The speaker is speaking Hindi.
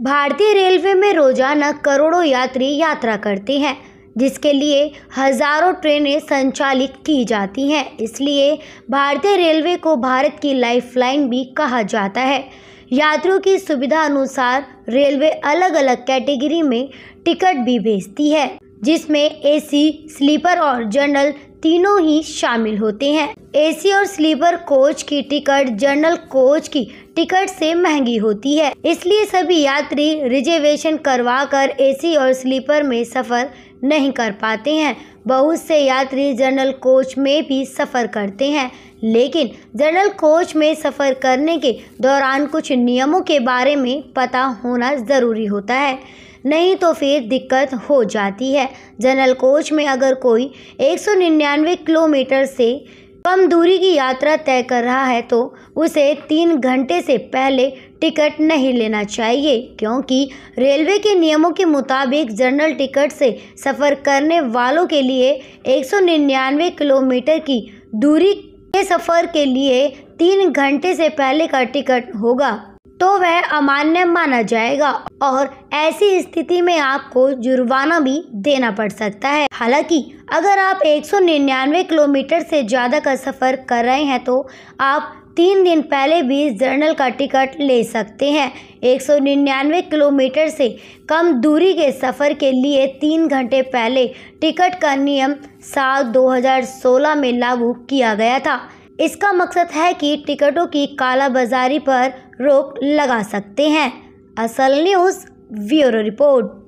भारतीय रेलवे में रोजाना करोड़ों यात्री यात्रा करते हैं जिसके लिए हजारों ट्रेनें संचालित की जाती हैं इसलिए भारतीय रेलवे को भारत की लाइफलाइन भी कहा जाता है यात्रियों की सुविधा अनुसार रेलवे अलग अलग कैटेगरी में टिकट भी भेजती है जिसमें एसी स्लीपर और जनरल तीनों ही शामिल होते हैं एसी और स्लीपर कोच की टिकट जनरल कोच की टिकट से महंगी होती है इसलिए सभी यात्री रिजर्वेशन करवा कर एसी और स्लीपर में सफ़र नहीं कर पाते हैं बहुत से यात्री जनरल कोच में भी सफ़र करते हैं लेकिन जनरल कोच में सफ़र करने के दौरान कुछ नियमों के बारे में पता होना ज़रूरी होता है नहीं तो फिर दिक्कत हो जाती है जनरल कोच में अगर कोई एक सौ निन्यानवे किलोमीटर से कम दूरी की यात्रा तय कर रहा है तो उसे तीन घंटे से पहले टिकट नहीं लेना चाहिए क्योंकि रेलवे के नियमों के मुताबिक जनरल टिकट से सफ़र करने वालों के लिए एक सौ निन्यानवे किलोमीटर की दूरी के सफ़र के लिए तीन घंटे से पहले का टिकट होगा तो वह अमान्य माना जाएगा और ऐसी स्थिति में आपको जुर्माना भी देना पड़ सकता है हालांकि अगर आप 199 किलोमीटर से ज़्यादा का सफ़र कर रहे हैं तो आप तीन दिन पहले भी जर्नल का टिकट ले सकते हैं 199 किलोमीटर से कम दूरी के सफ़र के लिए तीन घंटे पहले टिकट का नियम साल 2016 में लागू किया गया था इसका मकसद है कि टिकटों की कालाबाजारी पर रोक लगा सकते हैं असल न्यूज़ ब्यूरो रिपोर्ट